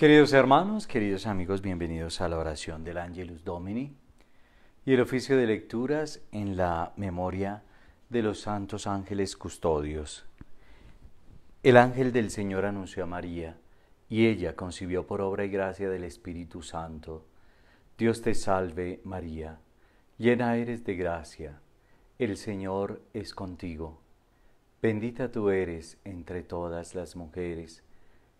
Queridos hermanos, queridos amigos, bienvenidos a la oración del Angelus Domini y el oficio de lecturas en la memoria de los santos ángeles custodios. El ángel del Señor anunció a María, y ella concibió por obra y gracia del Espíritu Santo. Dios te salve María, llena eres de gracia, el Señor es contigo. Bendita tú eres entre todas las mujeres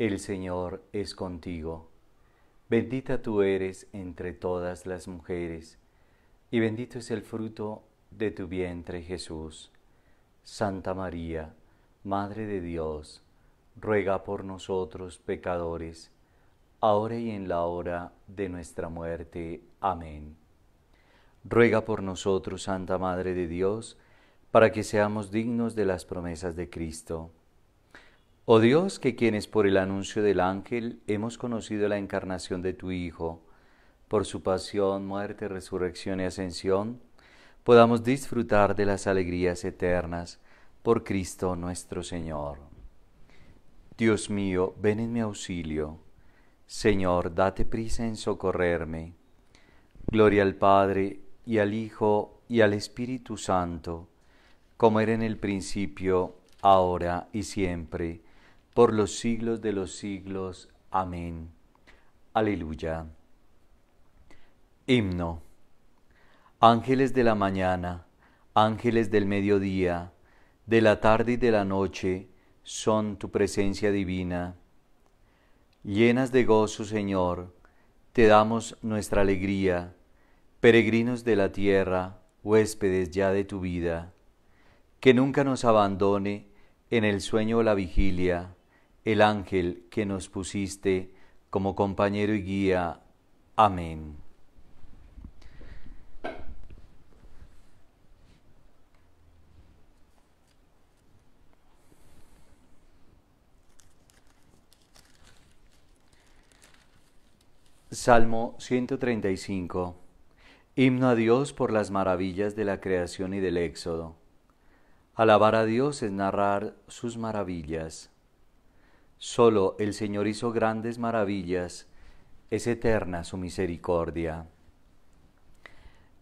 el Señor es contigo. Bendita tú eres entre todas las mujeres, y bendito es el fruto de tu vientre Jesús. Santa María, Madre de Dios, ruega por nosotros pecadores, ahora y en la hora de nuestra muerte. Amén. Ruega por nosotros, Santa Madre de Dios, para que seamos dignos de las promesas de Cristo Oh Dios, que quienes por el anuncio del ángel hemos conocido la encarnación de tu Hijo, por su pasión, muerte, resurrección y ascensión, podamos disfrutar de las alegrías eternas por Cristo nuestro Señor. Dios mío, ven en mi auxilio. Señor, date prisa en socorrerme. Gloria al Padre, y al Hijo, y al Espíritu Santo, como era en el principio, ahora y siempre por los siglos de los siglos. Amén. Aleluya. Himno. Ángeles de la mañana, ángeles del mediodía, de la tarde y de la noche, son tu presencia divina. Llenas de gozo, Señor, te damos nuestra alegría, peregrinos de la tierra, huéspedes ya de tu vida, que nunca nos abandone en el sueño o la vigilia el ángel que nos pusiste como compañero y guía. Amén. Salmo 135. Himno a Dios por las maravillas de la creación y del éxodo. Alabar a Dios es narrar sus maravillas. Solo el Señor hizo grandes maravillas, es eterna su misericordia.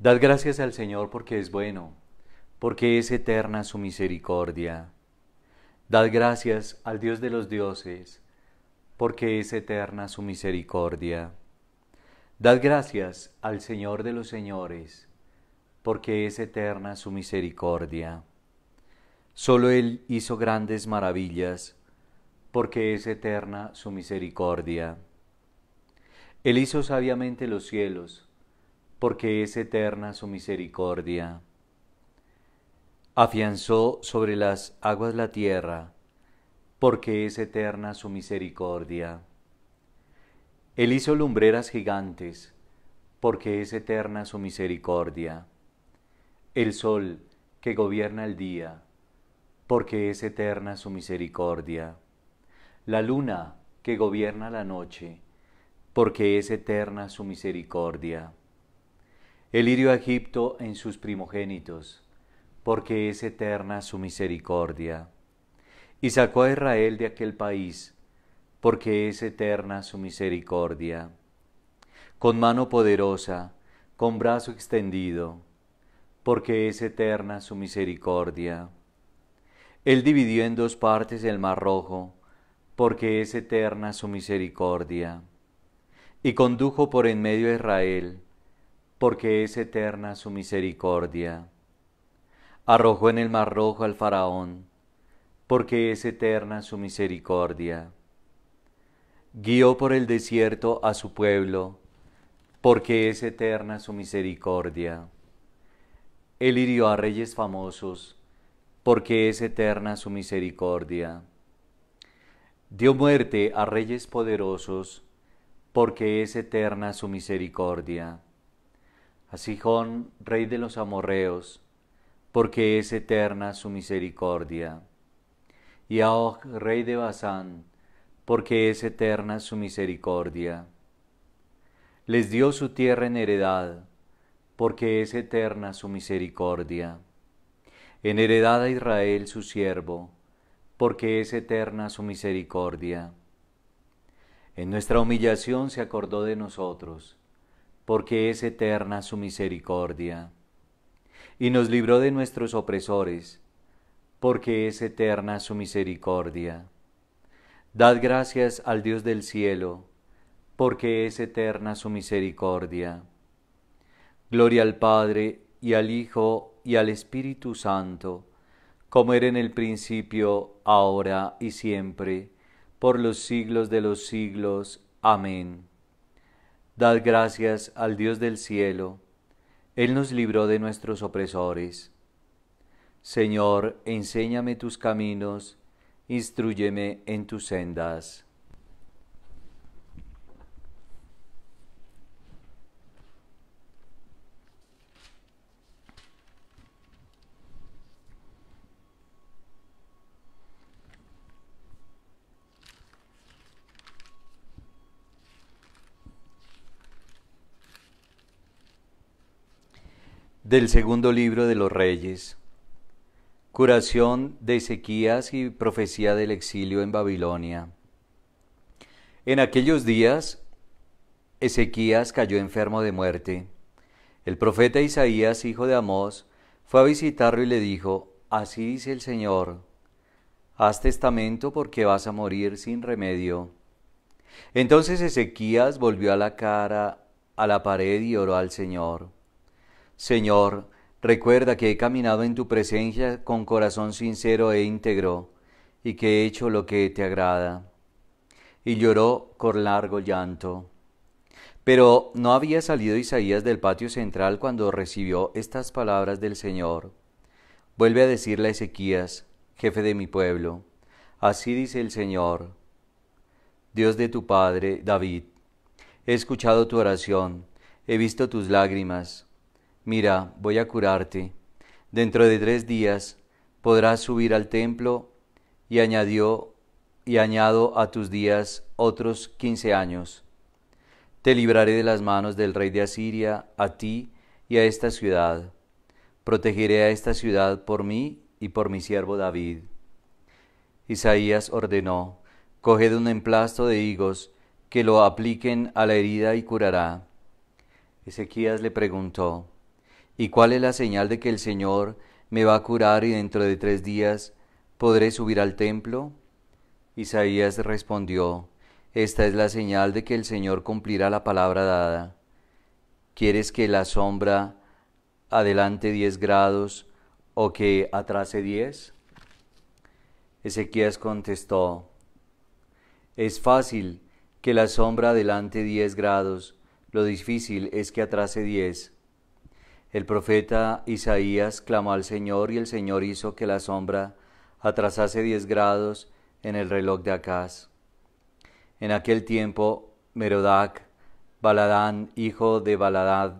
Dad gracias al Señor porque es bueno, porque es eterna su misericordia. Dad gracias al Dios de los dioses, porque es eterna su misericordia. Dad gracias al Señor de los señores, porque es eterna su misericordia. Solo Él hizo grandes maravillas, porque es eterna su misericordia. Él hizo sabiamente los cielos, porque es eterna su misericordia. Afianzó sobre las aguas la tierra, porque es eterna su misericordia. Él hizo lumbreras gigantes, porque es eterna su misericordia. El sol que gobierna el día, porque es eterna su misericordia la luna que gobierna la noche, porque es eterna su misericordia. El hirió a Egipto en sus primogénitos, porque es eterna su misericordia. Y sacó a Israel de aquel país, porque es eterna su misericordia. Con mano poderosa, con brazo extendido, porque es eterna su misericordia. Él dividió en dos partes el mar rojo, porque es eterna su misericordia. Y condujo por en medio a Israel, porque es eterna su misericordia. Arrojó en el mar rojo al faraón, porque es eterna su misericordia. Guió por el desierto a su pueblo, porque es eterna su misericordia. Él hirió a reyes famosos, porque es eterna su misericordia dio muerte a reyes poderosos, porque es eterna su misericordia. A Sijón, rey de los amorreos, porque es eterna su misericordia. Y a Og, rey de Basán, porque es eterna su misericordia. Les dio su tierra en heredad, porque es eterna su misericordia. En heredad a Israel su siervo, porque es eterna su misericordia. En nuestra humillación se acordó de nosotros, porque es eterna su misericordia. Y nos libró de nuestros opresores, porque es eterna su misericordia. Dad gracias al Dios del cielo, porque es eterna su misericordia. Gloria al Padre, y al Hijo, y al Espíritu Santo, como era en el principio, ahora y siempre, por los siglos de los siglos. Amén. Dad gracias al Dios del cielo, Él nos libró de nuestros opresores. Señor, enséñame tus caminos, instruyeme en tus sendas. del segundo libro de los reyes. Curación de Ezequías y profecía del exilio en Babilonia. En aquellos días, Ezequías cayó enfermo de muerte. El profeta Isaías, hijo de Amós, fue a visitarlo y le dijo, Así dice el Señor, haz testamento porque vas a morir sin remedio. Entonces Ezequías volvió a la cara a la pared y oró al Señor. Señor, recuerda que he caminado en tu presencia con corazón sincero e íntegro, y que he hecho lo que te agrada. Y lloró con largo llanto. Pero no había salido Isaías del patio central cuando recibió estas palabras del Señor. Vuelve a decirle a Ezequías, jefe de mi pueblo, así dice el Señor, Dios de tu Padre, David, he escuchado tu oración, he visto tus lágrimas, mira, voy a curarte, dentro de tres días podrás subir al templo y añadió y añado a tus días otros quince años. Te libraré de las manos del rey de Asiria, a ti y a esta ciudad. Protegeré a esta ciudad por mí y por mi siervo David. Isaías ordenó, coged un emplasto de higos, que lo apliquen a la herida y curará. Ezequías le preguntó, ¿Y cuál es la señal de que el Señor me va a curar y dentro de tres días podré subir al templo? Isaías respondió, Esta es la señal de que el Señor cumplirá la palabra dada. ¿Quieres que la sombra adelante diez grados o que atrase diez? Ezequías contestó, Es fácil que la sombra adelante diez grados, lo difícil es que atrase diez. El profeta Isaías clamó al Señor y el Señor hizo que la sombra atrasase diez grados en el reloj de Acaz. En aquel tiempo, Merodac, Baladán, hijo de Baladad,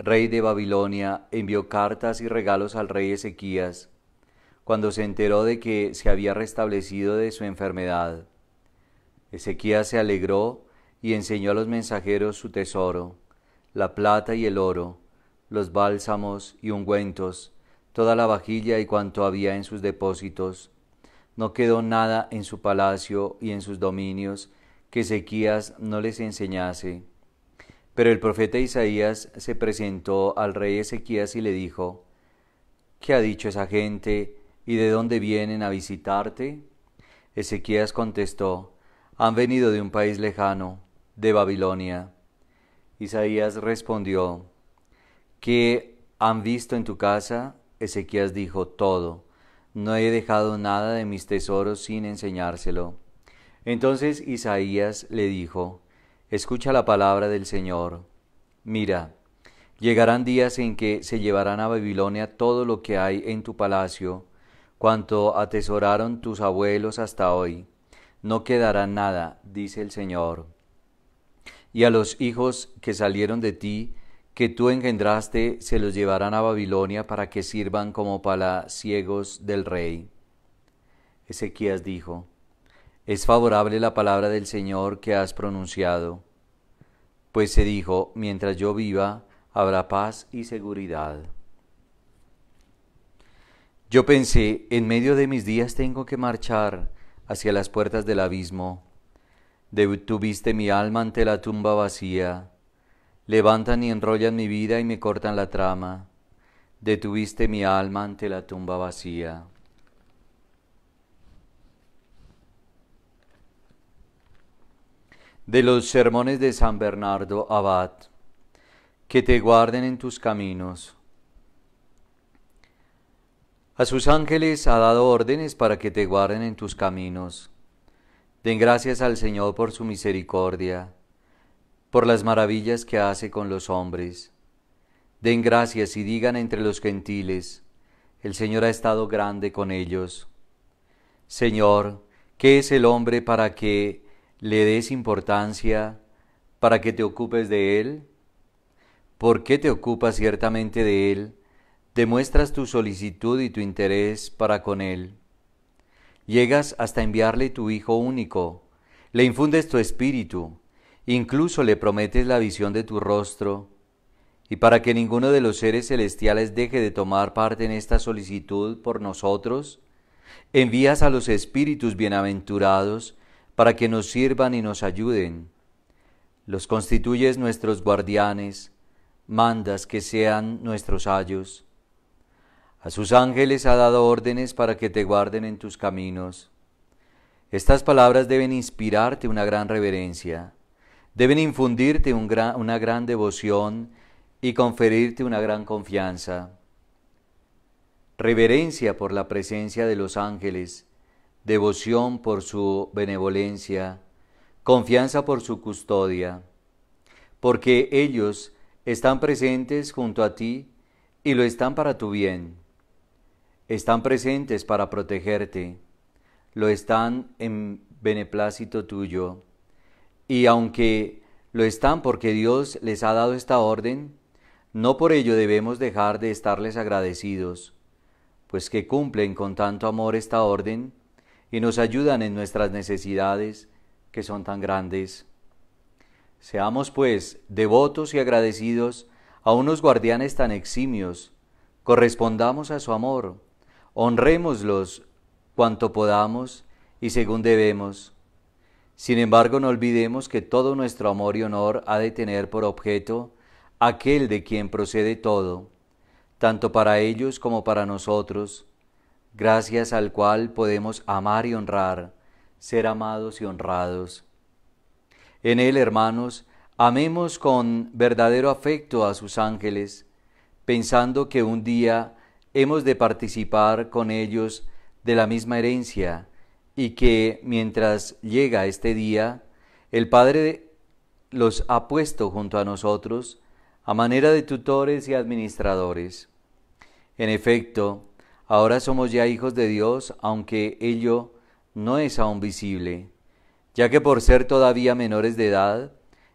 rey de Babilonia, envió cartas y regalos al rey Ezequías, cuando se enteró de que se había restablecido de su enfermedad. Ezequías se alegró y enseñó a los mensajeros su tesoro, la plata y el oro, los bálsamos y ungüentos, toda la vajilla y cuanto había en sus depósitos. No quedó nada en su palacio y en sus dominios que Ezequías no les enseñase. Pero el profeta Isaías se presentó al rey Ezequías y le dijo, ¿Qué ha dicho esa gente y de dónde vienen a visitarte? Ezequías contestó, han venido de un país lejano, de Babilonia. Isaías respondió, que han visto en tu casa, Ezequías dijo todo. No he dejado nada de mis tesoros sin enseñárselo. Entonces Isaías le dijo, Escucha la palabra del Señor. Mira, llegarán días en que se llevarán a Babilonia todo lo que hay en tu palacio, cuanto atesoraron tus abuelos hasta hoy. No quedará nada, dice el Señor. Y a los hijos que salieron de ti, que tú engendraste se los llevarán a Babilonia para que sirvan como palaciegos del rey. Ezequías dijo, Es favorable la palabra del Señor que has pronunciado, pues se dijo, mientras yo viva, habrá paz y seguridad. Yo pensé, en medio de mis días tengo que marchar hacia las puertas del abismo. Detuviste mi alma ante la tumba vacía levantan y enrollan mi vida y me cortan la trama. Detuviste mi alma ante la tumba vacía. De los sermones de San Bernardo Abad, que te guarden en tus caminos. A sus ángeles ha dado órdenes para que te guarden en tus caminos. Den gracias al Señor por su misericordia por las maravillas que hace con los hombres. Den gracias y digan entre los gentiles, el Señor ha estado grande con ellos. Señor, ¿qué es el hombre para que le des importancia, para que te ocupes de él? ¿Por qué te ocupas ciertamente de él? Demuestras tu solicitud y tu interés para con él. Llegas hasta enviarle tu Hijo único, le infundes tu espíritu, Incluso le prometes la visión de tu rostro, y para que ninguno de los seres celestiales deje de tomar parte en esta solicitud por nosotros, envías a los espíritus bienaventurados para que nos sirvan y nos ayuden. Los constituyes nuestros guardianes, mandas que sean nuestros ayos. A sus ángeles ha dado órdenes para que te guarden en tus caminos. Estas palabras deben inspirarte una gran reverencia deben infundirte una gran devoción y conferirte una gran confianza. Reverencia por la presencia de los ángeles, devoción por su benevolencia, confianza por su custodia, porque ellos están presentes junto a ti y lo están para tu bien. Están presentes para protegerte, lo están en beneplácito tuyo y aunque lo están porque Dios les ha dado esta orden, no por ello debemos dejar de estarles agradecidos, pues que cumplen con tanto amor esta orden y nos ayudan en nuestras necesidades que son tan grandes. Seamos, pues, devotos y agradecidos a unos guardianes tan eximios, correspondamos a su amor, honrémoslos cuanto podamos y según debemos sin embargo, no olvidemos que todo nuestro amor y honor ha de tener por objeto aquel de quien procede todo, tanto para ellos como para nosotros, gracias al cual podemos amar y honrar, ser amados y honrados. En él, hermanos, amemos con verdadero afecto a sus ángeles, pensando que un día hemos de participar con ellos de la misma herencia, y que mientras llega este día, el Padre los ha puesto junto a nosotros a manera de tutores y administradores. En efecto, ahora somos ya hijos de Dios, aunque ello no es aún visible, ya que por ser todavía menores de edad,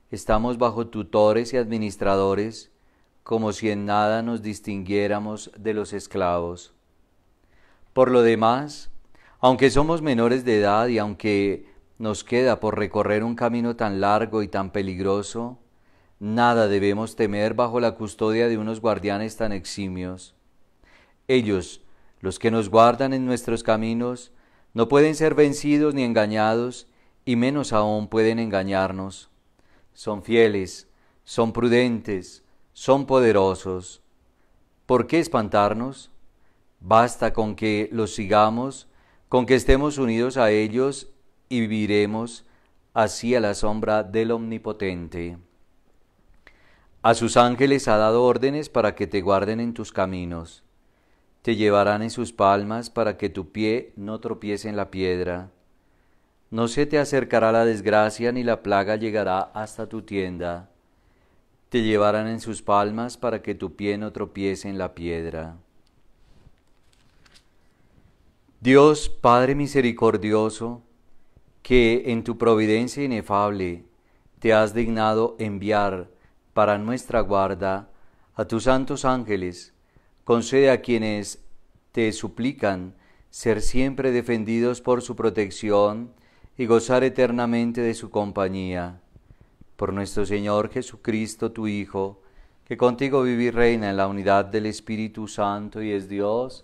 estamos bajo tutores y administradores, como si en nada nos distinguiéramos de los esclavos. Por lo demás, aunque somos menores de edad y aunque nos queda por recorrer un camino tan largo y tan peligroso, nada debemos temer bajo la custodia de unos guardianes tan eximios. Ellos, los que nos guardan en nuestros caminos, no pueden ser vencidos ni engañados, y menos aún pueden engañarnos. Son fieles, son prudentes, son poderosos. ¿Por qué espantarnos? Basta con que los sigamos con que estemos unidos a ellos y viviremos así a la sombra del Omnipotente. A sus ángeles ha dado órdenes para que te guarden en tus caminos. Te llevarán en sus palmas para que tu pie no tropiece en la piedra. No se te acercará la desgracia ni la plaga llegará hasta tu tienda. Te llevarán en sus palmas para que tu pie no tropiece en la piedra. Dios Padre misericordioso, que en tu providencia inefable te has dignado enviar para nuestra guarda a tus santos ángeles, concede a quienes te suplican ser siempre defendidos por su protección y gozar eternamente de su compañía. Por nuestro Señor Jesucristo, tu Hijo, que contigo vive y reina en la unidad del Espíritu Santo y es Dios,